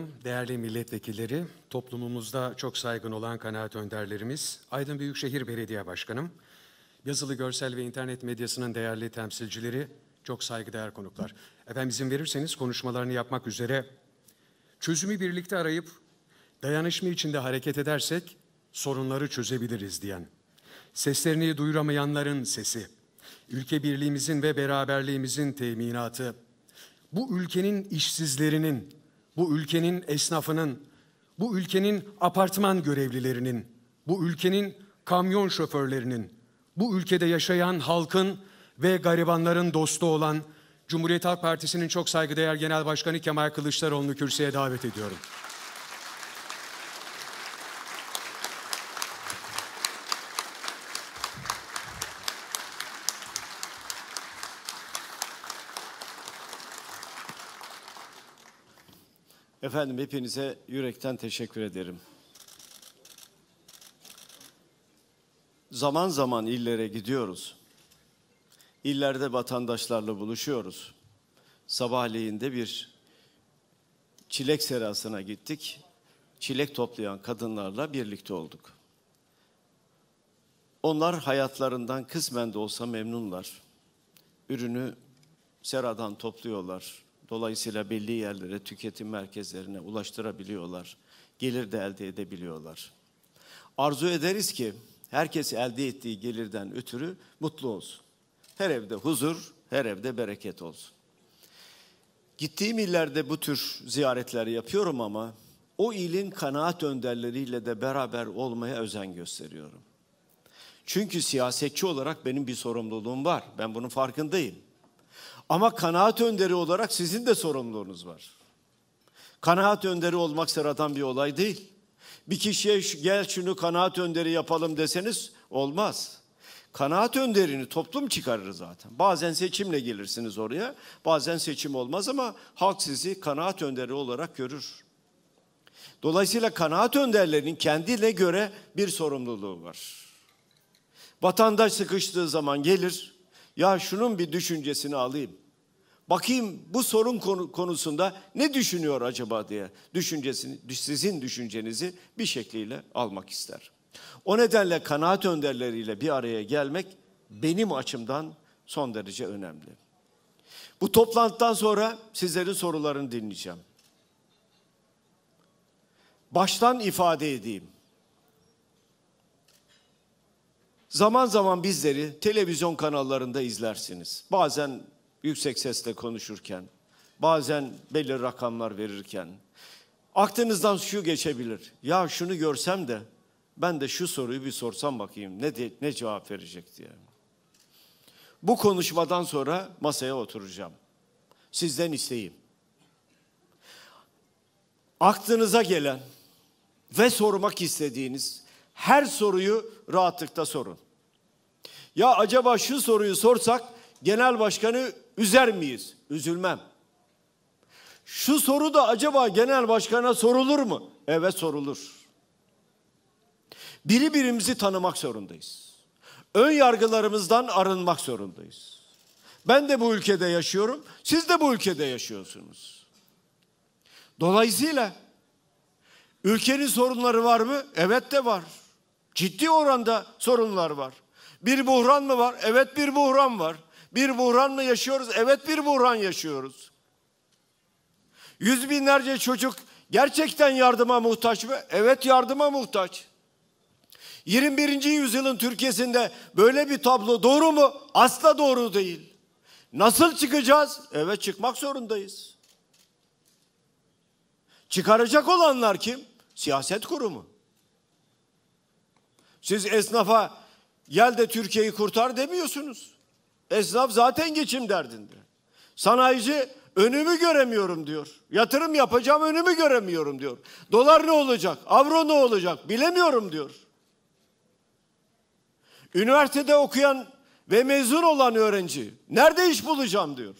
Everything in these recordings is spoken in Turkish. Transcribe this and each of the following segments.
değerli milletvekilleri, toplumumuzda çok saygın olan kanaat önderlerimiz, Aydın Büyükşehir Belediye Başkanım, yazılı, görsel ve internet medyasının değerli temsilcileri, çok saygıdeğer konuklar. Efendim izin verirseniz konuşmalarını yapmak üzere çözümü birlikte arayıp dayanışma içinde hareket edersek sorunları çözebiliriz diyen, seslerini duyuramayanların sesi, ülke birliğimizin ve beraberliğimizin teminatı, bu ülkenin işsizlerinin, bu ülkenin esnafının, bu ülkenin apartman görevlilerinin, bu ülkenin kamyon şoförlerinin, bu ülkede yaşayan halkın ve garibanların dostu olan Cumhuriyet Halk Partisi'nin çok saygıdeğer Genel Başkanı Kemal Kılıçdaroğlu'nu kürsüye davet ediyorum. Efendim hepinize yürekten teşekkür ederim. Zaman zaman illere gidiyoruz. İllerde vatandaşlarla buluşuyoruz. Sabahleyin de bir çilek serasına gittik. Çilek toplayan kadınlarla birlikte olduk. Onlar hayatlarından kısmen de olsa memnunlar. Ürünü seradan topluyorlar, Dolayısıyla belli yerlere, tüketim merkezlerine ulaştırabiliyorlar. Gelir de elde edebiliyorlar. Arzu ederiz ki herkes elde ettiği gelirden ötürü mutlu olsun. Her evde huzur, her evde bereket olsun. Gittiğim illerde bu tür ziyaretler yapıyorum ama o ilin kanaat önderleriyle de beraber olmaya özen gösteriyorum. Çünkü siyasetçi olarak benim bir sorumluluğum var. Ben bunun farkındayım. Ama kanaat önderi olarak sizin de sorumluluğunuz var. Kanaat önderi olmak sıradan bir olay değil. Bir kişiye gel şunu kanaat önderi yapalım deseniz olmaz. Kanaat önderini toplum çıkarır zaten. Bazen seçimle gelirsiniz oraya, bazen seçim olmaz ama halk sizi kanaat önderi olarak görür. Dolayısıyla kanaat önderlerinin kendine göre bir sorumluluğu var. Vatandaş sıkıştığı zaman gelir, ya şunun bir düşüncesini alayım bakayım bu sorun konu, konusunda ne düşünüyor acaba diye düşüncesini, sizin düşüncenizi bir şekliyle almak ister. O nedenle kanaat önderleriyle bir araya gelmek benim açımdan son derece önemli. Bu toplantıdan sonra sizlerin sorularını dinleyeceğim. Baştan ifade edeyim. Zaman zaman bizleri televizyon kanallarında izlersiniz. Bazen yüksek sesle konuşurken, bazen belli rakamlar verirken aklınızdan şu geçebilir. Ya şunu görsem de ben de şu soruyu bir sorsam bakayım ne de, ne cevap verecek diye. Bu konuşmadan sonra masaya oturacağım. Sizden isteyeyim. Aklınıza gelen ve sormak istediğiniz her soruyu rahatlıkla sorun. Ya acaba şu soruyu sorsak genel başkanı üzer miyiz? Üzülmem. Şu soru da acaba genel başkana sorulur mu? Evet sorulur. Biri birimizi tanımak zorundayız. Ön yargılarımızdan arınmak zorundayız. Ben de bu ülkede yaşıyorum, siz de bu ülkede yaşıyorsunuz. Dolayısıyla ülkenin sorunları var mı? Evet de var. Ciddi oranda sorunlar var. Bir buhran mı var? Evet bir buhran var. Bir buhran mı yaşıyoruz? Evet bir buhran yaşıyoruz. Yüz binlerce çocuk gerçekten yardıma muhtaç mı? Evet yardıma muhtaç. 21. yüzyılın Türkiye'sinde böyle bir tablo doğru mu? Asla doğru değil. Nasıl çıkacağız? Evet çıkmak zorundayız. Çıkaracak olanlar kim? Siyaset kurumu. Siz esnafa gel de Türkiye'yi kurtar demiyorsunuz. Esnaf zaten geçim derdinde. Sanayici önümü göremiyorum diyor. Yatırım yapacağım önümü göremiyorum diyor. Dolar ne olacak? Avro ne olacak? Bilemiyorum diyor. Üniversitede okuyan ve mezun olan öğrenci nerede iş bulacağım diyor.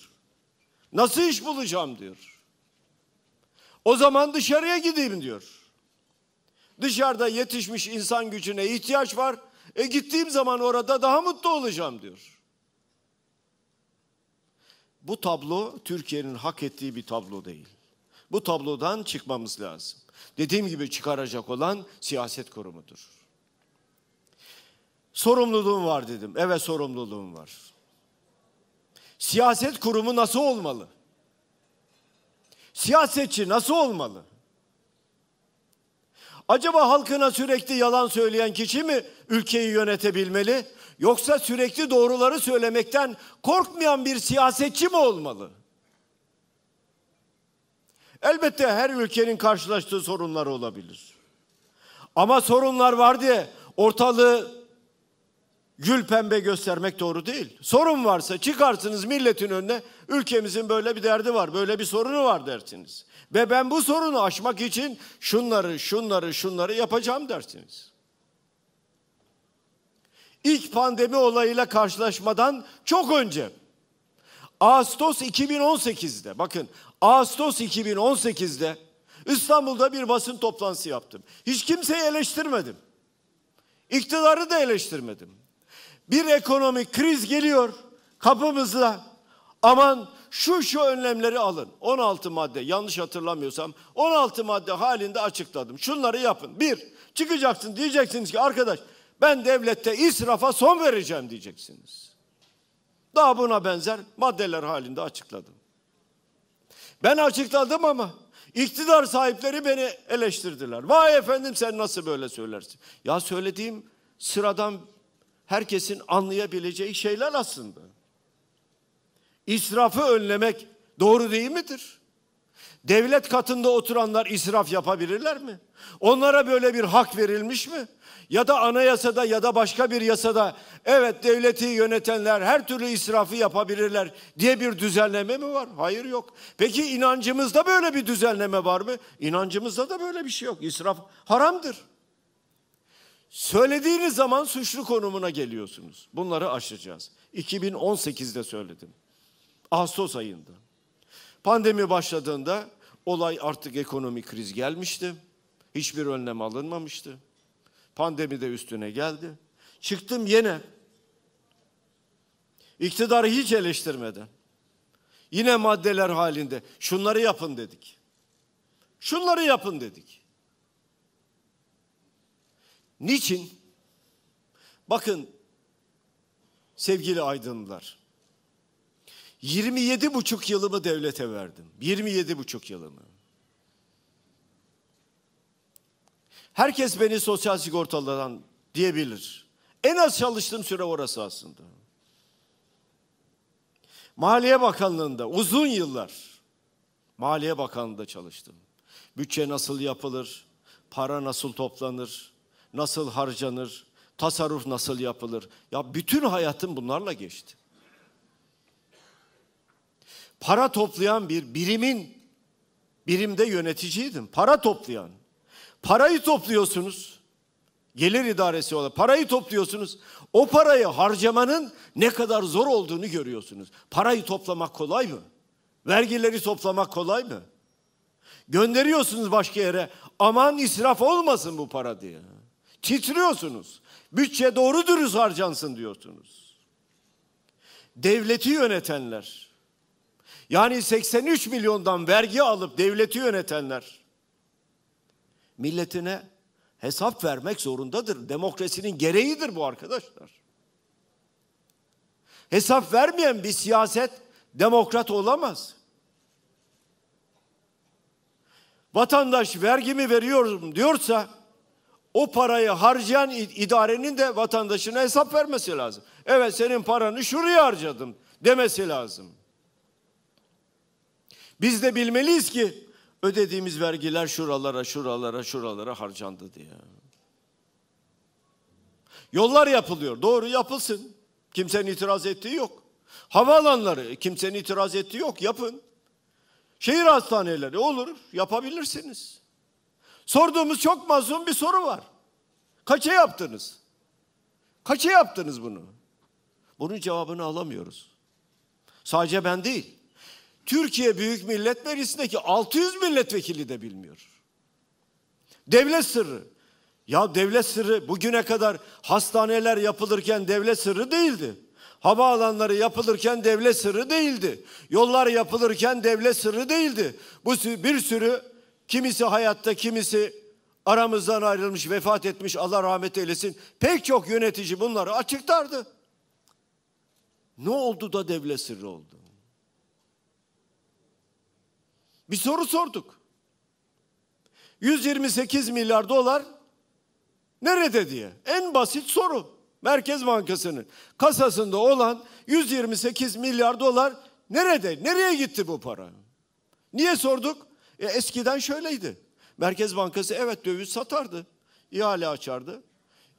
Nasıl iş bulacağım diyor. O zaman dışarıya gideyim diyor. Dışarıda yetişmiş insan gücüne ihtiyaç var. E gittiğim zaman orada daha mutlu olacağım diyor. Bu tablo Türkiye'nin hak ettiği bir tablo değil. Bu tablodan çıkmamız lazım. Dediğim gibi çıkaracak olan siyaset kurumudur. Sorumluluğum var dedim. Evet sorumluluğum var. Siyaset kurumu nasıl olmalı? Siyasetçi nasıl olmalı? Acaba halkına sürekli yalan söyleyen kişi mi ülkeyi yönetebilmeli? Yoksa sürekli doğruları söylemekten korkmayan bir siyasetçi mi olmalı? Elbette her ülkenin karşılaştığı sorunlar olabilir. Ama sorunlar var diye ortalığı gül pembe göstermek doğru değil. Sorun varsa çıkarsınız milletin önüne ülkemizin böyle bir derdi var, böyle bir sorunu var dersiniz. Ve ben bu sorunu aşmak için şunları, şunları, şunları yapacağım dersiniz ilk pandemi olayıyla karşılaşmadan çok önce Ağustos 2018'de bakın Ağustos 2018'de İstanbul'da bir basın toplantısı yaptım. Hiç kimseyi eleştirmedim. İktidarı da eleştirmedim. Bir ekonomik kriz geliyor kapımızda. Aman şu şu önlemleri alın. 16 madde yanlış hatırlamıyorsam 16 madde halinde açıkladım. Şunları yapın. Bir, çıkacaksın diyeceksiniz ki arkadaş ben devlette israfa son vereceğim diyeceksiniz. Daha buna benzer maddeler halinde açıkladım. Ben açıkladım ama iktidar sahipleri beni eleştirdiler. Vay efendim sen nasıl böyle söylersin? Ya söylediğim sıradan herkesin anlayabileceği şeyler aslında. İsrafı önlemek doğru değil midir? Devlet katında oturanlar israf yapabilirler mi? Onlara böyle bir hak verilmiş mi? Ya da anayasada ya da başka bir yasada evet devleti yönetenler her türlü israfı yapabilirler diye bir düzenleme mi var? Hayır yok. Peki inancımızda böyle bir düzenleme var mı? İnancımızda da böyle bir şey yok. İsraf haramdır. Söylediğiniz zaman suçlu konumuna geliyorsunuz. Bunları aşacağız. 2018'de söyledim. Ağustos ayında. Pandemi başladığında olay artık ekonomik kriz gelmişti. Hiçbir önlem alınmamıştı. Pandemi de üstüne geldi. Çıktım yine İktidarı hiç eleştirmeden yine maddeler halinde şunları yapın dedik. Şunları yapın dedik. Niçin? Bakın sevgili aydınlar. 27 buçuk yılımı devlete verdim. 27 buçuk yılımı. Herkes beni sosyal sigortalıdan diyebilir. En az çalıştığım süre orası aslında. Maliye Bakanlığı'nda uzun yıllar Maliye Bakanlığı'nda çalıştım. Bütçe nasıl yapılır? Para nasıl toplanır? Nasıl harcanır? Tasarruf nasıl yapılır? Ya bütün hayatım bunlarla geçti para toplayan bir birimin birimde yöneticiydim. Para toplayan. Parayı topluyorsunuz. Gelir idaresi olarak parayı topluyorsunuz. O parayı harcamanın ne kadar zor olduğunu görüyorsunuz. Parayı toplamak kolay mı? Vergileri toplamak kolay mı? Gönderiyorsunuz başka yere. Aman israf olmasın bu para diye. Titriyorsunuz. Bütçe doğru dürüst harcansın diyorsunuz. Devleti yönetenler yani 83 milyondan vergi alıp devleti yönetenler milletine hesap vermek zorundadır. Demokrasinin gereğidir bu arkadaşlar. Hesap vermeyen bir siyaset demokrat olamaz. Vatandaş vergimi veriyorum diyorsa o parayı harcayan idarenin de vatandaşına hesap vermesi lazım. Evet senin paranı şuraya harcadım demesi lazım. Biz de bilmeliyiz ki ödediğimiz vergiler şuralara, şuralara, şuralara harcandı diye. Yollar yapılıyor. Doğru yapılsın. Kimsenin itiraz ettiği yok. Havaalanları kimsenin itiraz ettiği yok. Yapın. Şehir hastaneleri olur. Yapabilirsiniz. Sorduğumuz çok mazlum bir soru var. Kaça yaptınız? Kaça yaptınız bunu? Bunun cevabını alamıyoruz. Sadece ben değil. Türkiye Büyük Millet Meclisi'ndeki 600 milletvekili de bilmiyor. Devlet sırrı. Ya devlet sırrı bugüne kadar hastaneler yapılırken devlet sırrı değildi. Havaalanları yapılırken devlet sırrı değildi. Yollar yapılırken devlet sırrı değildi. Bu bir sürü kimisi hayatta, kimisi aramızdan ayrılmış, vefat etmiş Allah rahmet eylesin. Pek çok yönetici bunları açıklardı. Ne oldu da devlet sırrı oldu? Bir soru sorduk. 128 milyar dolar nerede diye. En basit soru. Merkez Bankası'nın kasasında olan 128 milyar dolar nerede? Nereye gitti bu para? Niye sorduk? E, eskiden şöyleydi. Merkez Bankası evet döviz satardı. İhale açardı.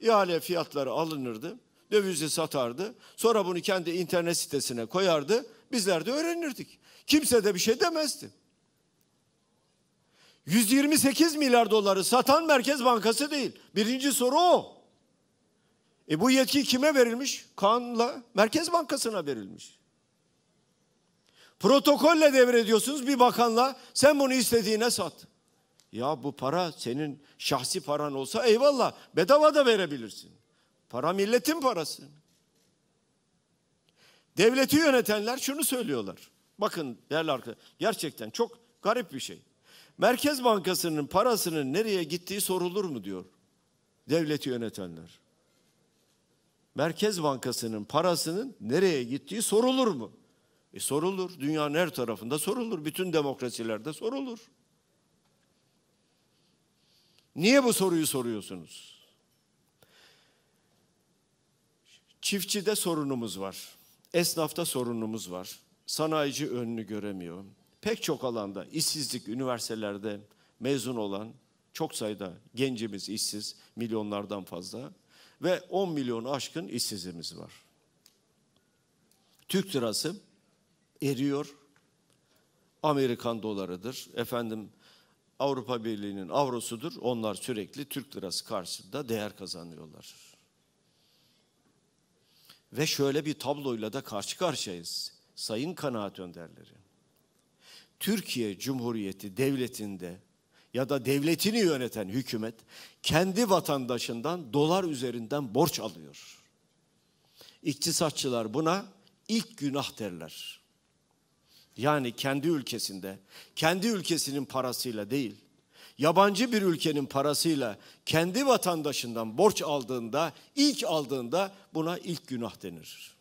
İhale fiyatları alınırdı. Dövizi satardı. Sonra bunu kendi internet sitesine koyardı. Bizler de öğrenirdik. Kimse de bir şey demezdi. 128 milyar doları satan Merkez Bankası değil. Birinci soru o. E bu yetki kime verilmiş? Kanla Merkez Bankası'na verilmiş. Protokolle devrediyorsunuz bir bakanla sen bunu istediğine sat. Ya bu para senin şahsi paran olsa eyvallah bedava da verebilirsin. Para milletin parası. Devleti yönetenler şunu söylüyorlar. Bakın değerli arkadaşlar gerçekten çok garip bir şey. Merkez Bankası'nın parasının nereye gittiği sorulur mu diyor devleti yönetenler. Merkez Bankası'nın parasının nereye gittiği sorulur mu? E sorulur. Dünyanın her tarafında sorulur. Bütün demokrasilerde sorulur. Niye bu soruyu soruyorsunuz? Çiftçide sorunumuz var. Esnafta sorunumuz var. Sanayici önünü göremiyor pek çok alanda işsizlik üniversitelerde mezun olan çok sayıda gencimiz işsiz, milyonlardan fazla ve 10 milyonu aşkın işsizimiz var. Türk lirası eriyor. Amerikan dolarıdır. Efendim Avrupa Birliği'nin avrosudur. Onlar sürekli Türk lirası karşısında değer kazanıyorlar. Ve şöyle bir tabloyla da karşı karşıyayız. Sayın kanaat önderleri. Türkiye Cumhuriyeti Devleti'nde ya da devletini yöneten hükümet kendi vatandaşından dolar üzerinden borç alıyor. İktisatçılar buna ilk günah derler. Yani kendi ülkesinde, kendi ülkesinin parasıyla değil, yabancı bir ülkenin parasıyla kendi vatandaşından borç aldığında, ilk aldığında buna ilk günah denir.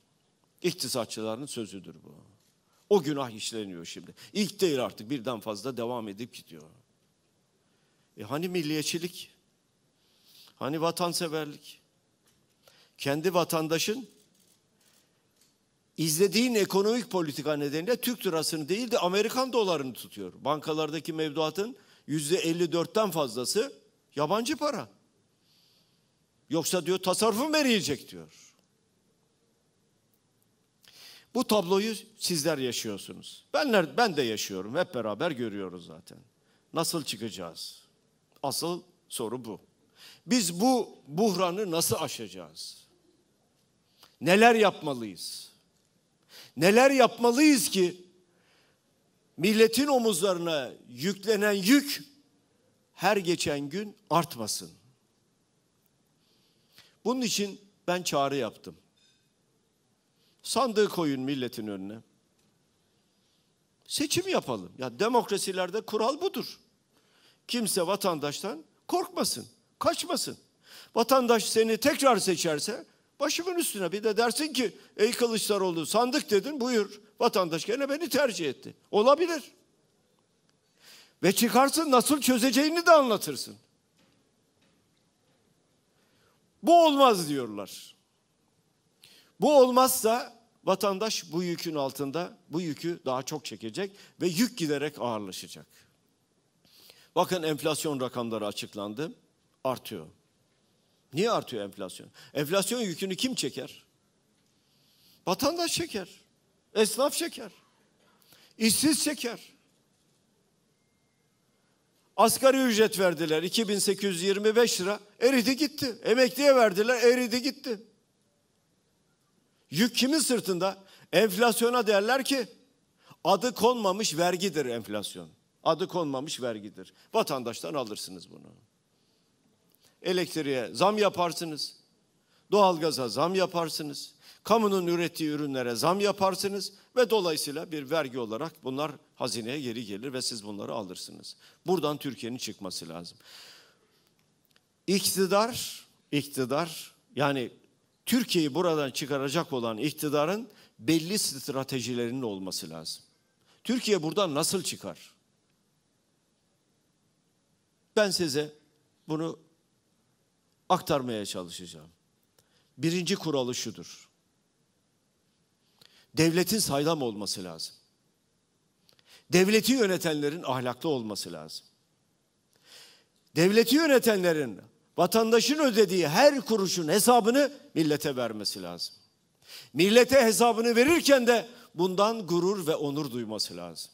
İktisatçıların sözüdür bu. O günah işleniyor şimdi. İlk değil artık birden fazla devam edip gidiyor. E hani milliyetçilik? Hani vatanseverlik? Kendi vatandaşın izlediğin ekonomik politika nedeniyle Türk lirasını değil de Amerikan dolarını tutuyor. Bankalardaki mevduatın yüzde 54'ten fazlası yabancı para. Yoksa diyor tasarrufum veriyecek diyor. Bu tabloyu sizler yaşıyorsunuz. Benler, ben de yaşıyorum. Hep beraber görüyoruz zaten. Nasıl çıkacağız? Asıl soru bu. Biz bu buhranı nasıl aşacağız? Neler yapmalıyız? Neler yapmalıyız ki milletin omuzlarına yüklenen yük her geçen gün artmasın? Bunun için ben çağrı yaptım. Sandığı koyun milletin önüne. Seçim yapalım. Ya demokrasilerde kural budur. Kimse vatandaştan korkmasın, kaçmasın. Vatandaş seni tekrar seçerse başımın üstüne bir de dersin ki ey Kılıçdaroğlu sandık dedin buyur vatandaş gene beni tercih etti. Olabilir. Ve çıkarsın nasıl çözeceğini de anlatırsın. Bu olmaz diyorlar. Bu olmazsa Vatandaş bu yükün altında bu yükü daha çok çekecek ve yük giderek ağırlaşacak. Bakın enflasyon rakamları açıklandı. Artıyor. Niye artıyor enflasyon? Enflasyon yükünü kim çeker? Vatandaş çeker. Esnaf çeker. İşsiz çeker. Asgari ücret verdiler 2825 lira. Eridi gitti. Emekliye verdiler eridi gitti. Yük kimin sırtında? Enflasyona derler ki adı konmamış vergidir enflasyon. Adı konmamış vergidir. Vatandaştan alırsınız bunu. Elektriğe zam yaparsınız. Doğalgaza zam yaparsınız. Kamunun ürettiği ürünlere zam yaparsınız ve dolayısıyla bir vergi olarak bunlar hazineye geri gelir ve siz bunları alırsınız. Buradan Türkiye'nin çıkması lazım. İktidar, iktidar yani Türkiye'yi buradan çıkaracak olan iktidarın belli stratejilerinin olması lazım. Türkiye buradan nasıl çıkar? Ben size bunu aktarmaya çalışacağım. Birinci kuralı şudur. Devletin saydam olması lazım. Devleti yönetenlerin ahlaklı olması lazım. Devleti yönetenlerin vatandaşın ödediği her kuruşun hesabını millete vermesi lazım. Millete hesabını verirken de bundan gurur ve onur duyması lazım.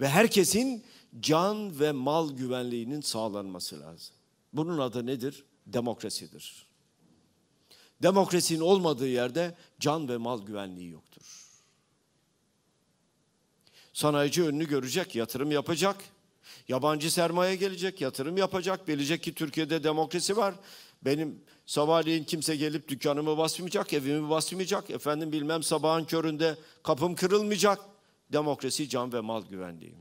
Ve herkesin can ve mal güvenliğinin sağlanması lazım. Bunun adı nedir? Demokrasidir. Demokrasinin olmadığı yerde can ve mal güvenliği yoktur. Sanayici önünü görecek, yatırım yapacak, Yabancı sermaye gelecek, yatırım yapacak. Bilecek ki Türkiye'de demokrasi var. Benim sabahleyin kimse gelip dükkanımı basmayacak, evimi basmayacak. Efendim bilmem sabahın köründe kapım kırılmayacak. Demokrasi, can ve mal güvenliği.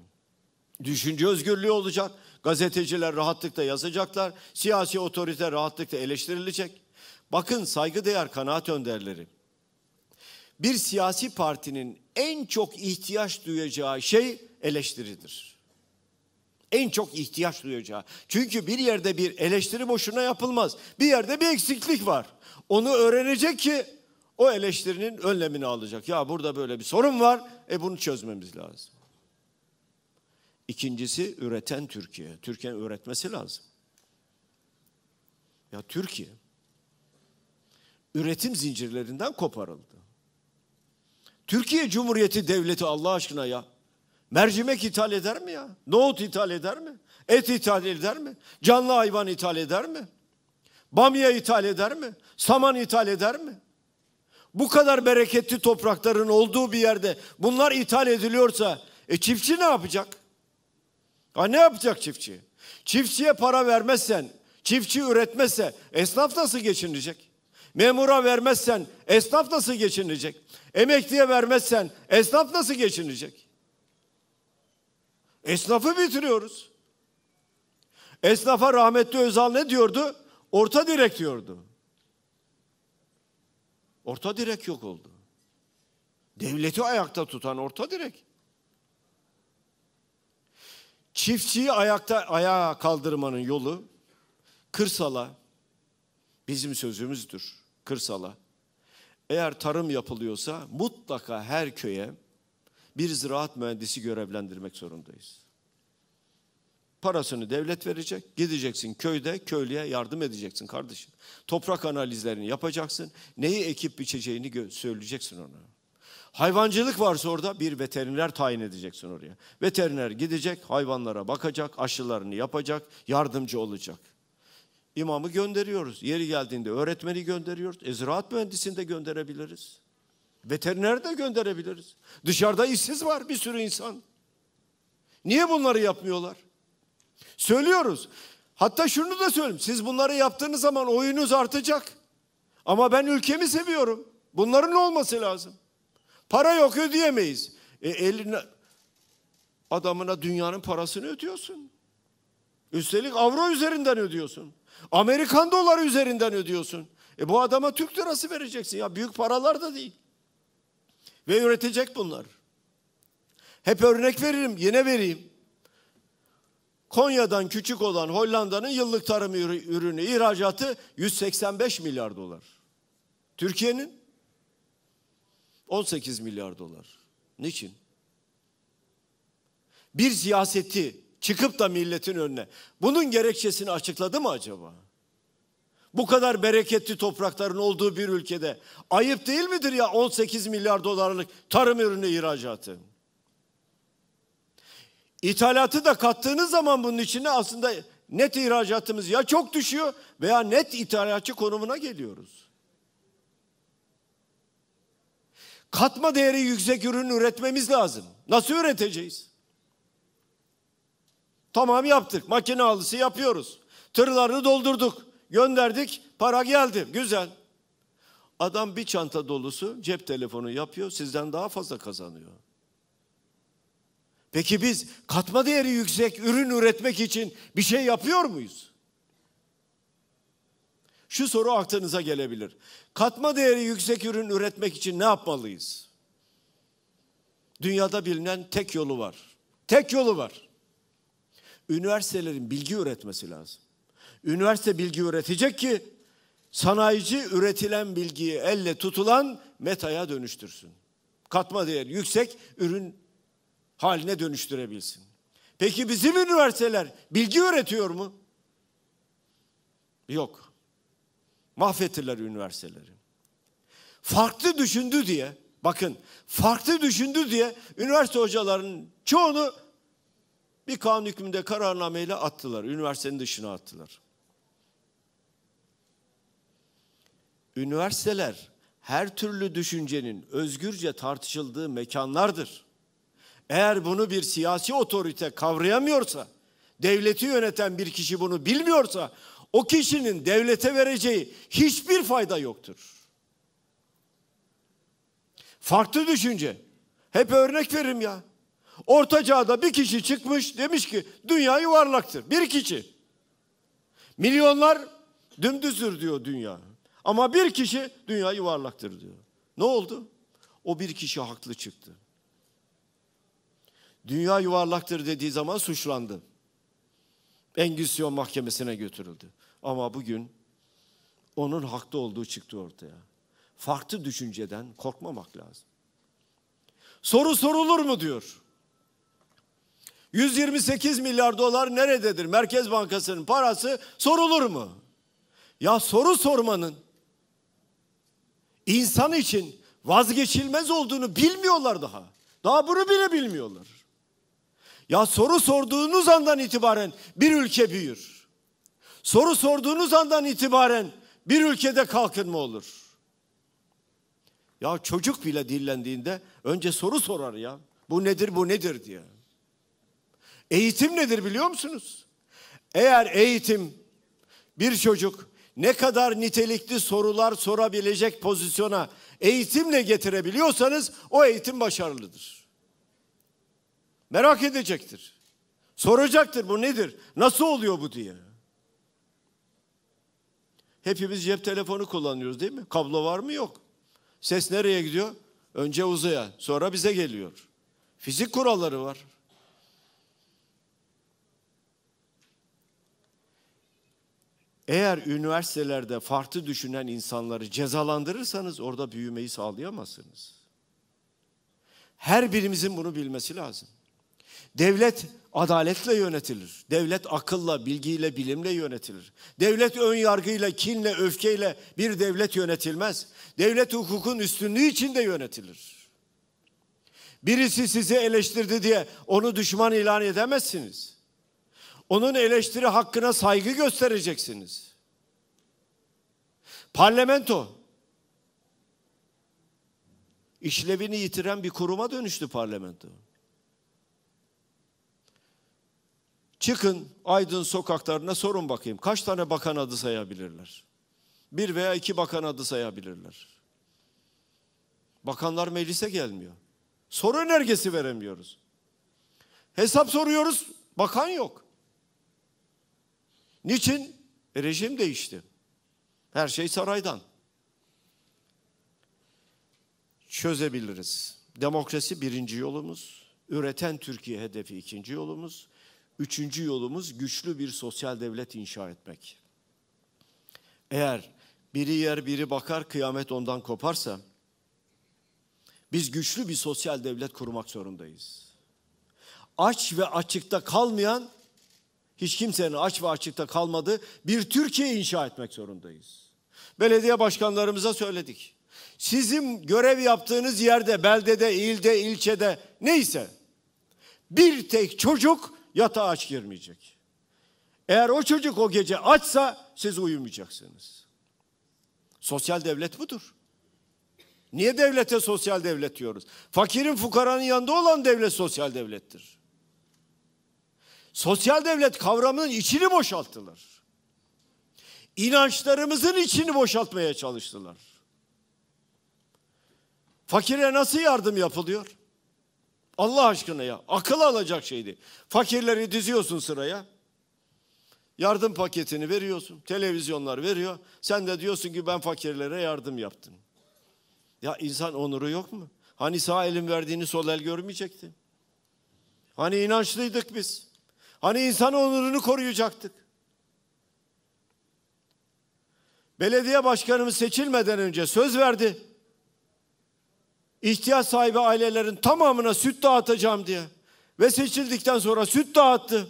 Düşünce özgürlüğü olacak. Gazeteciler rahatlıkla yazacaklar. Siyasi otorite rahatlıkla eleştirilecek. Bakın saygıdeğer kanaat önderleri. Bir siyasi partinin en çok ihtiyaç duyacağı şey eleştiridir en çok ihtiyaç duyacağı. Çünkü bir yerde bir eleştiri boşuna yapılmaz. Bir yerde bir eksiklik var. Onu öğrenecek ki o eleştirinin önlemini alacak. Ya burada böyle bir sorun var. E bunu çözmemiz lazım. İkincisi üreten Türkiye. Türkiye'nin üretmesi lazım. Ya Türkiye üretim zincirlerinden koparıldı. Türkiye Cumhuriyeti Devleti Allah aşkına ya. Mercimek ithal eder mi ya? Nohut ithal eder mi? Et ithal eder mi? Canlı hayvan ithal eder mi? Bamya ithal eder mi? Saman ithal eder mi? Bu kadar bereketli toprakların olduğu bir yerde bunlar ithal ediliyorsa e çiftçi ne yapacak? Ha ne yapacak çiftçi? Çiftçiye para vermezsen, çiftçi üretmezse esnaf nasıl geçinecek? Memura vermezsen esnaf nasıl geçinecek? Emekliye vermezsen esnaf nasıl geçinecek? Esnafı bitiriyoruz. Esnafa rahmetli Özal ne diyordu? Orta direk diyordu. Orta direk yok oldu. Devleti ayakta tutan orta direk. Çiftçiyi ayakta ayağa kaldırmanın yolu kırsala bizim sözümüzdür. Kırsala. Eğer tarım yapılıyorsa mutlaka her köye bir ziraat mühendisi görevlendirmek zorundayız. Parasını devlet verecek. Gideceksin köyde köylüye yardım edeceksin kardeşim. Toprak analizlerini yapacaksın. Neyi ekip biçeceğini söyleyeceksin ona. Hayvancılık varsa orada bir veteriner tayin edeceksin oraya. Veteriner gidecek, hayvanlara bakacak, aşılarını yapacak, yardımcı olacak. İmamı gönderiyoruz. Yeri geldiğinde öğretmeni gönderiyoruz. E, ziraat mühendisini de gönderebiliriz. Veteriner de gönderebiliriz. Dışarıda işsiz var bir sürü insan. Niye bunları yapmıyorlar? Söylüyoruz. Hatta şunu da söyleyeyim. Siz bunları yaptığınız zaman oyunuz artacak. Ama ben ülkemi seviyorum. Bunların olması lazım. Para yok ödeyemeyiz. E, eline, adamına dünyanın parasını ödüyorsun. Üstelik avro üzerinden ödüyorsun. Amerikan doları üzerinden ödüyorsun. E bu adama Türk lirası vereceksin ya büyük paralar da değil. Ve üretecek bunlar. Hep örnek veririm, yine vereyim. Konya'dan küçük olan Hollanda'nın yıllık tarım ürünü ihracatı 185 milyar dolar. Türkiye'nin 18 milyar dolar. Niçin? Bir siyaseti çıkıp da milletin önüne. Bunun gerekçesini açıkladı mı acaba? Bu kadar bereketli toprakların olduğu bir ülkede ayıp değil midir ya 18 milyar dolarlık tarım ürünü ihracatı? İthalatı da kattığınız zaman bunun içine aslında net ihracatımız ya çok düşüyor veya net ithalatçı konumuna geliyoruz. Katma değeri yüksek ürün üretmemiz lazım. Nasıl üreteceğiz? Tamam yaptık. Makine alısı yapıyoruz. tırları doldurduk. Gönderdik, para geldi. Güzel. Adam bir çanta dolusu cep telefonu yapıyor, sizden daha fazla kazanıyor. Peki biz katma değeri yüksek ürün üretmek için bir şey yapıyor muyuz? Şu soru aklınıza gelebilir. Katma değeri yüksek ürün üretmek için ne yapmalıyız? Dünyada bilinen tek yolu var. Tek yolu var. Üniversitelerin bilgi üretmesi lazım. Üniversite bilgi üretecek ki sanayici üretilen bilgiyi elle tutulan metaya dönüştürsün. Katma değer yüksek ürün haline dönüştürebilsin. Peki bizim üniversiteler bilgi üretiyor mu? Yok. Mahvettiler üniversiteleri. Farklı düşündü diye, bakın farklı düşündü diye üniversite hocalarının çoğunu bir kanun hükmünde kararnameyle attılar. Üniversitenin dışına attılar. üniversiteler her türlü düşüncenin özgürce tartışıldığı mekanlardır. Eğer bunu bir siyasi otorite kavrayamıyorsa, devleti yöneten bir kişi bunu bilmiyorsa o kişinin devlete vereceği hiçbir fayda yoktur. Farklı düşünce. Hep örnek veririm ya. Orta çağda bir kişi çıkmış demiş ki dünya yuvarlaktır. Bir kişi. Milyonlar dümdüzdür diyor dünya. Ama bir kişi dünya yuvarlaktır diyor. Ne oldu? O bir kişi haklı çıktı. Dünya yuvarlaktır dediği zaman suçlandı. Engizisyon mahkemesine götürüldü. Ama bugün onun haklı olduğu çıktı ortaya. Farklı düşünceden korkmamak lazım. Soru sorulur mu diyor. 128 milyar dolar nerededir? Merkez Bankası'nın parası sorulur mu? Ya soru sormanın insan için vazgeçilmez olduğunu bilmiyorlar daha. Daha bunu bile bilmiyorlar. Ya soru sorduğunuz andan itibaren bir ülke büyür. Soru sorduğunuz andan itibaren bir ülkede kalkınma olur. Ya çocuk bile dillendiğinde önce soru sorar ya. Bu nedir, bu nedir diye. Eğitim nedir biliyor musunuz? Eğer eğitim bir çocuk ne kadar nitelikli sorular sorabilecek pozisyona eğitimle getirebiliyorsanız o eğitim başarılıdır. Merak edecektir. Soracaktır bu nedir? Nasıl oluyor bu diye. Hepimiz cep telefonu kullanıyoruz değil mi? Kablo var mı? Yok. Ses nereye gidiyor? Önce uzaya, sonra bize geliyor. Fizik kuralları var. Eğer üniversitelerde farklı düşünen insanları cezalandırırsanız orada büyümeyi sağlayamazsınız. Her birimizin bunu bilmesi lazım. Devlet adaletle yönetilir. Devlet akılla, bilgiyle, bilimle yönetilir. Devlet ön yargıyla, kinle, öfkeyle bir devlet yönetilmez. Devlet hukukun üstünlüğü içinde yönetilir. Birisi sizi eleştirdi diye onu düşman ilan edemezsiniz onun eleştiri hakkına saygı göstereceksiniz. Parlamento işlevini yitiren bir kuruma dönüştü parlamento. Çıkın Aydın sokaklarına sorun bakayım. Kaç tane bakan adı sayabilirler? Bir veya iki bakan adı sayabilirler. Bakanlar meclise gelmiyor. Soru önergesi veremiyoruz. Hesap soruyoruz, bakan yok. Niçin? E, rejim değişti. Her şey saraydan. Çözebiliriz. Demokrasi birinci yolumuz. Üreten Türkiye hedefi ikinci yolumuz. Üçüncü yolumuz güçlü bir sosyal devlet inşa etmek. Eğer biri yer biri bakar kıyamet ondan koparsa biz güçlü bir sosyal devlet kurmak zorundayız. Aç ve açıkta kalmayan hiç kimsenin aç ve açıkta kalmadığı bir Türkiye inşa etmek zorundayız. Belediye başkanlarımıza söyledik. Sizin görev yaptığınız yerde, beldede, ilde, ilçede neyse bir tek çocuk yatağa aç girmeyecek. Eğer o çocuk o gece açsa siz uyumayacaksınız. Sosyal devlet budur. Niye devlete sosyal devlet diyoruz? Fakirin fukaranın yanında olan devlet sosyal devlettir sosyal devlet kavramının içini boşalttılar. İnançlarımızın içini boşaltmaya çalıştılar. Fakire nasıl yardım yapılıyor? Allah aşkına ya akıl alacak şeydi. Fakirleri diziyorsun sıraya. Yardım paketini veriyorsun. Televizyonlar veriyor. Sen de diyorsun ki ben fakirlere yardım yaptım. Ya insan onuru yok mu? Hani sağ elin verdiğini sol el görmeyecekti? Hani inançlıydık biz. Hani insan onurunu koruyacaktık. Belediye başkanımız seçilmeden önce söz verdi. İhtiyaç sahibi ailelerin tamamına süt dağıtacağım diye. Ve seçildikten sonra süt dağıttı.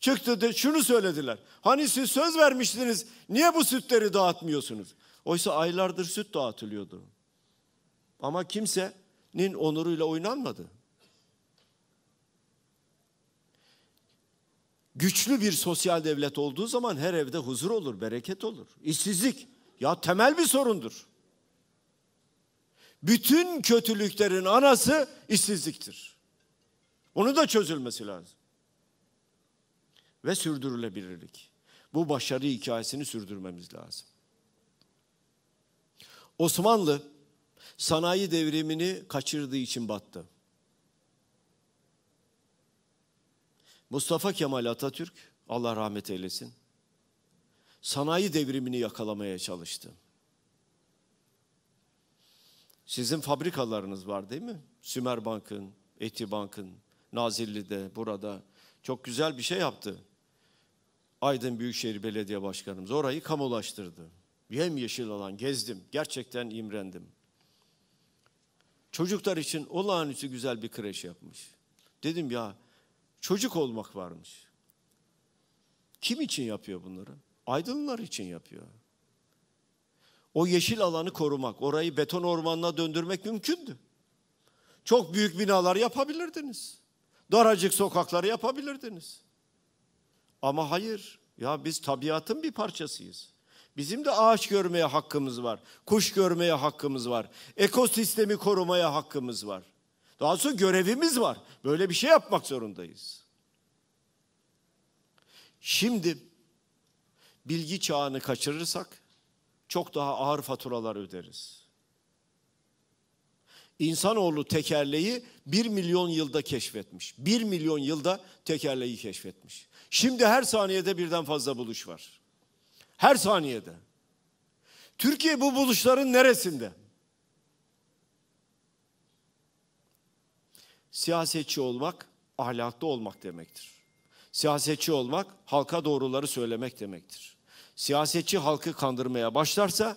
Çıktı de şunu söylediler. Hani siz söz vermiştiniz niye bu sütleri dağıtmıyorsunuz? Oysa aylardır süt dağıtılıyordu. Ama kimsenin onuruyla oynanmadı. Güçlü bir sosyal devlet olduğu zaman her evde huzur olur, bereket olur. İşsizlik ya temel bir sorundur. Bütün kötülüklerin anası işsizliktir. Onu da çözülmesi lazım. Ve sürdürülebilirlik. Bu başarı hikayesini sürdürmemiz lazım. Osmanlı sanayi devrimini kaçırdığı için battı. Mustafa Kemal Atatürk, Allah rahmet eylesin, sanayi devrimini yakalamaya çalıştı. Sizin fabrikalarınız var değil mi? Sümer Bank'ın, Eti Bank'ın, Nazilli'de, burada. Çok güzel bir şey yaptı. Aydın Büyükşehir Belediye Başkanımız orayı kamulaştırdı. yeşil alan gezdim. Gerçekten imrendim. Çocuklar için olağanüstü güzel bir kreş yapmış. Dedim ya çocuk olmak varmış. Kim için yapıyor bunları? Aydınlar için yapıyor. O yeşil alanı korumak, orayı beton ormanına döndürmek mümkündü. Çok büyük binalar yapabilirdiniz. Daracık sokakları yapabilirdiniz. Ama hayır, ya biz tabiatın bir parçasıyız. Bizim de ağaç görmeye hakkımız var, kuş görmeye hakkımız var, ekosistemi korumaya hakkımız var. Daha sonra görevimiz var. Böyle bir şey yapmak zorundayız. Şimdi bilgi çağını kaçırırsak çok daha ağır faturalar öderiz. İnsanoğlu tekerleği bir milyon yılda keşfetmiş. Bir milyon yılda tekerleği keşfetmiş. Şimdi her saniyede birden fazla buluş var. Her saniyede. Türkiye bu buluşların neresinde? siyasetçi olmak ahlaklı olmak demektir. Siyasetçi olmak halka doğruları söylemek demektir. Siyasetçi halkı kandırmaya başlarsa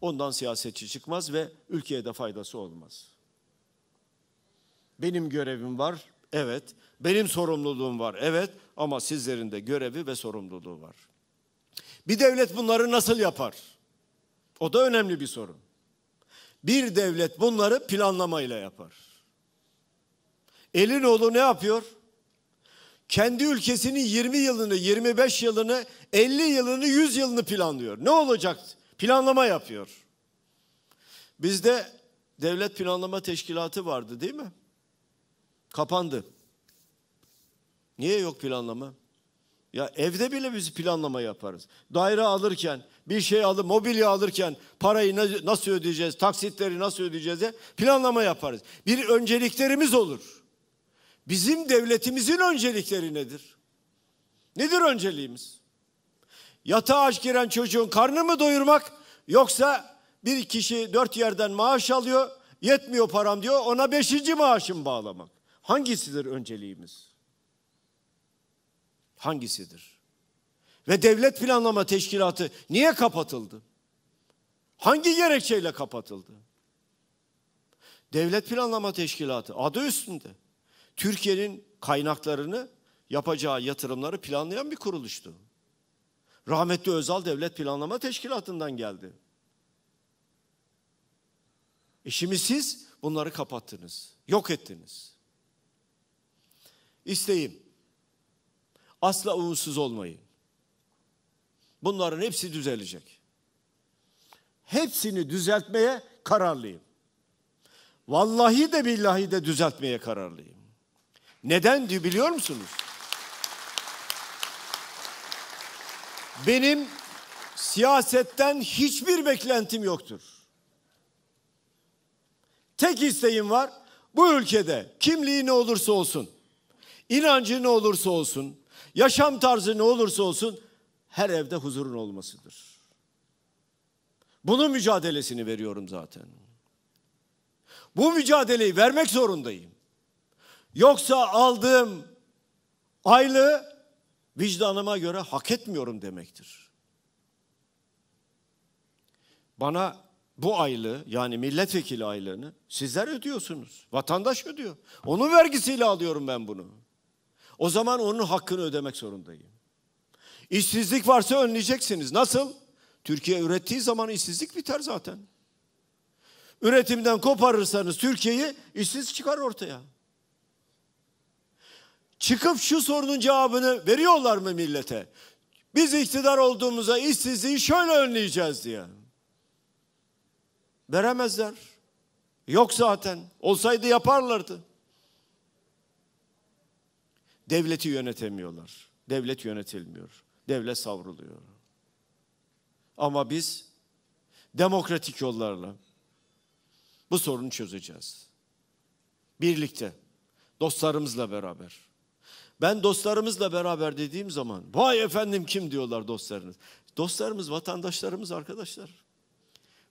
ondan siyasetçi çıkmaz ve ülkeye de faydası olmaz. Benim görevim var, evet. Benim sorumluluğum var, evet. Ama sizlerin de görevi ve sorumluluğu var. Bir devlet bunları nasıl yapar? O da önemli bir sorun. Bir devlet bunları planlamayla yapar. Elinoğlu ne yapıyor? Kendi ülkesinin 20 yılını, 25 yılını, 50 yılını, 100 yılını planlıyor. Ne olacak? Planlama yapıyor. Bizde devlet planlama teşkilatı vardı değil mi? Kapandı. Niye yok planlama? Ya evde bile biz planlama yaparız. Daire alırken, bir şey alır, mobilya alırken parayı nasıl ödeyeceğiz, taksitleri nasıl ödeyeceğiz diye planlama yaparız. Bir önceliklerimiz olur. Bizim devletimizin öncelikleri nedir? Nedir önceliğimiz? Yatağa aç giren çocuğun karnını mı doyurmak yoksa bir kişi dört yerden maaş alıyor, yetmiyor param diyor, ona beşinci maaşım bağlamak. Hangisidir önceliğimiz? Hangisidir? Ve devlet planlama teşkilatı niye kapatıldı? Hangi gerekçeyle kapatıldı? Devlet planlama teşkilatı adı üstünde. Türkiye'nin kaynaklarını yapacağı yatırımları planlayan bir kuruluştu. Rahmetli Özal Devlet Planlama Teşkilatı'ndan geldi. E şimdi siz bunları kapattınız, yok ettiniz. İsteyim, asla umutsuz olmayın. Bunların hepsi düzelecek. Hepsini düzeltmeye kararlıyım. Vallahi de billahi de düzeltmeye kararlıyım. Neden diyor biliyor musunuz? Benim siyasetten hiçbir beklentim yoktur. Tek isteğim var. Bu ülkede kimliği ne olursa olsun, inancı ne olursa olsun, yaşam tarzı ne olursa olsun her evde huzurun olmasıdır. Bunun mücadelesini veriyorum zaten. Bu mücadeleyi vermek zorundayım. Yoksa aldığım aylığı vicdanıma göre hak etmiyorum demektir. Bana bu aylığı yani milletvekili aylığını sizler ödüyorsunuz. Vatandaş ödüyor. Onun vergisiyle alıyorum ben bunu. O zaman onun hakkını ödemek zorundayım. İşsizlik varsa önleyeceksiniz. Nasıl? Türkiye ürettiği zaman işsizlik biter zaten. Üretimden koparırsanız Türkiye'yi işsiz çıkar ortaya çıkıp şu sorunun cevabını veriyorlar mı millete? Biz iktidar olduğumuza işsizliği şöyle önleyeceğiz diye. Veremezler. Yok zaten. Olsaydı yaparlardı. Devleti yönetemiyorlar. Devlet yönetilmiyor. Devlet savruluyor. Ama biz demokratik yollarla bu sorunu çözeceğiz. Birlikte, dostlarımızla beraber. Ben dostlarımızla beraber dediğim zaman vay efendim kim diyorlar dostlarınız. Dostlarımız vatandaşlarımız arkadaşlar.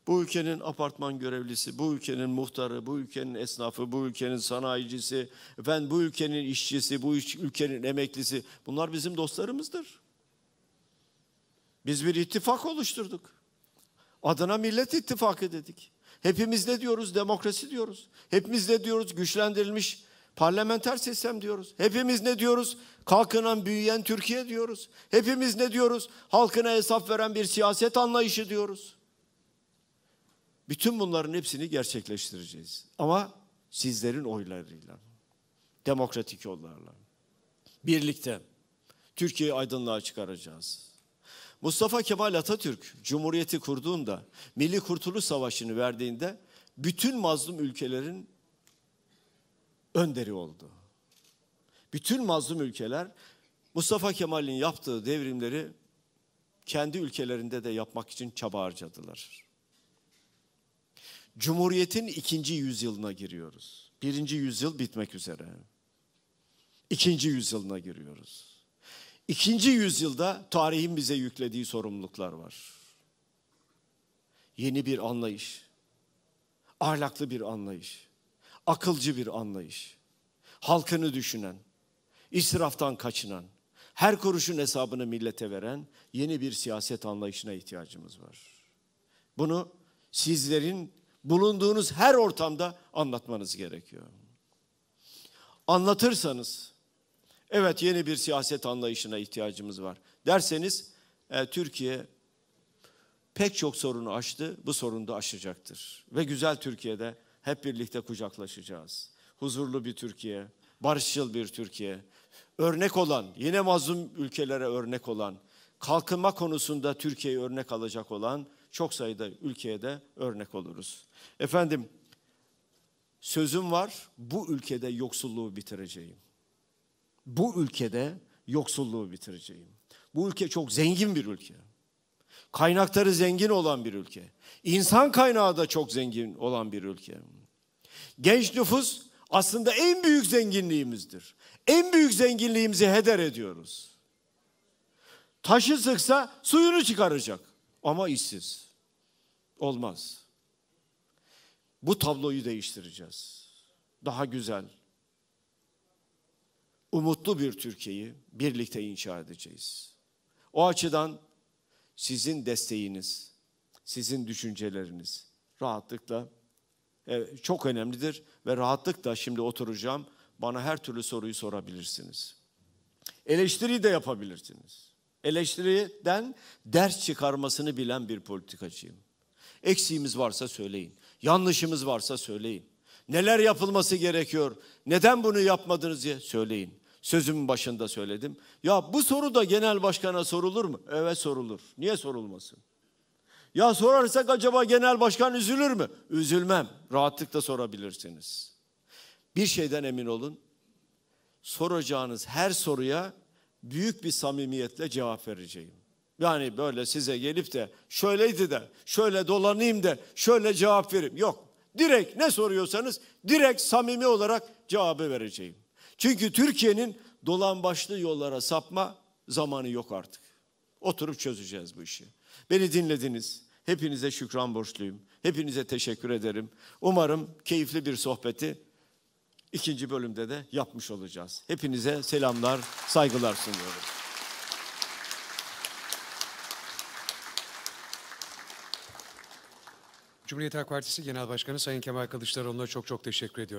Bu ülkenin apartman görevlisi, bu ülkenin muhtarı, bu ülkenin esnafı, bu ülkenin sanayicisi, ben bu ülkenin işçisi, bu ülkenin emeklisi bunlar bizim dostlarımızdır. Biz bir ittifak oluşturduk. Adına Millet ittifakı dedik. Hepimiz de diyoruz? Demokrasi diyoruz. Hepimiz de diyoruz? Güçlendirilmiş Parlamenter sistem diyoruz. Hepimiz ne diyoruz? Kalkınan büyüyen Türkiye diyoruz. Hepimiz ne diyoruz? Halkına hesap veren bir siyaset anlayışı diyoruz. Bütün bunların hepsini gerçekleştireceğiz. Ama sizlerin oylarıyla, demokratik yollarla, birlikte Türkiye'yi aydınlığa çıkaracağız. Mustafa Kemal Atatürk Cumhuriyeti kurduğunda, Milli Kurtuluş Savaşı'nı verdiğinde bütün mazlum ülkelerin önderi oldu. Bütün mazlum ülkeler Mustafa Kemal'in yaptığı devrimleri kendi ülkelerinde de yapmak için çaba harcadılar. Cumhuriyetin ikinci yüzyılına giriyoruz. Birinci yüzyıl bitmek üzere. İkinci yüzyılına giriyoruz. İkinci yüzyılda tarihin bize yüklediği sorumluluklar var. Yeni bir anlayış, ahlaklı bir anlayış, akılcı bir anlayış. Halkını düşünen, israftan kaçınan, her kuruşun hesabını millete veren yeni bir siyaset anlayışına ihtiyacımız var. Bunu sizlerin bulunduğunuz her ortamda anlatmanız gerekiyor. Anlatırsanız, evet yeni bir siyaset anlayışına ihtiyacımız var derseniz e, Türkiye pek çok sorunu aştı, bu sorunu da aşacaktır. Ve güzel Türkiye'de hep birlikte kucaklaşacağız. Huzurlu bir Türkiye, barışçıl bir Türkiye, örnek olan, yine mazlum ülkelere örnek olan, kalkınma konusunda Türkiye'yi örnek alacak olan çok sayıda ülkeye de örnek oluruz. Efendim, sözüm var, bu ülkede yoksulluğu bitireceğim. Bu ülkede yoksulluğu bitireceğim. Bu ülke çok zengin bir ülke. Kaynakları zengin olan bir ülke. İnsan kaynağı da çok zengin olan bir ülke. Genç nüfus aslında en büyük zenginliğimizdir. En büyük zenginliğimizi heder ediyoruz. Taşı sıksa suyunu çıkaracak ama işsiz. Olmaz. Bu tabloyu değiştireceğiz. Daha güzel, umutlu bir Türkiye'yi birlikte inşa edeceğiz. O açıdan sizin desteğiniz, sizin düşünceleriniz rahatlıkla e, çok önemlidir ve rahatlıkla şimdi oturacağım bana her türlü soruyu sorabilirsiniz. Eleştiri de yapabilirsiniz. Eleştiriden ders çıkarmasını bilen bir politikacıyım. Eksiğimiz varsa söyleyin. Yanlışımız varsa söyleyin. Neler yapılması gerekiyor? Neden bunu yapmadınız diye söyleyin. Sözümün başında söyledim. Ya bu soru da genel başkana sorulur mu? Evet sorulur. Niye sorulmasın? Ya sorarsak acaba genel başkan üzülür mü? Üzülmem. Rahatlıkla sorabilirsiniz. Bir şeyden emin olun. Soracağınız her soruya büyük bir samimiyetle cevap vereceğim. Yani böyle size gelip de şöyleydi de, şöyle dolanayım de şöyle cevap vereyim. Yok. Direkt ne soruyorsanız direkt samimi olarak cevabı vereceğim. Çünkü Türkiye'nin dolan başlı yollara sapma zamanı yok artık. Oturup çözeceğiz bu işi. Beni dinlediniz. Hepinize şükran borçluyum. Hepinize teşekkür ederim. Umarım keyifli bir sohbeti ikinci bölümde de yapmış olacağız. Hepinize selamlar, saygılar sunuyorum. Cumhuriyet Halk Partisi Genel Başkanı Sayın Kemal Kılıçdaroğlu'na çok çok teşekkür ediyorum.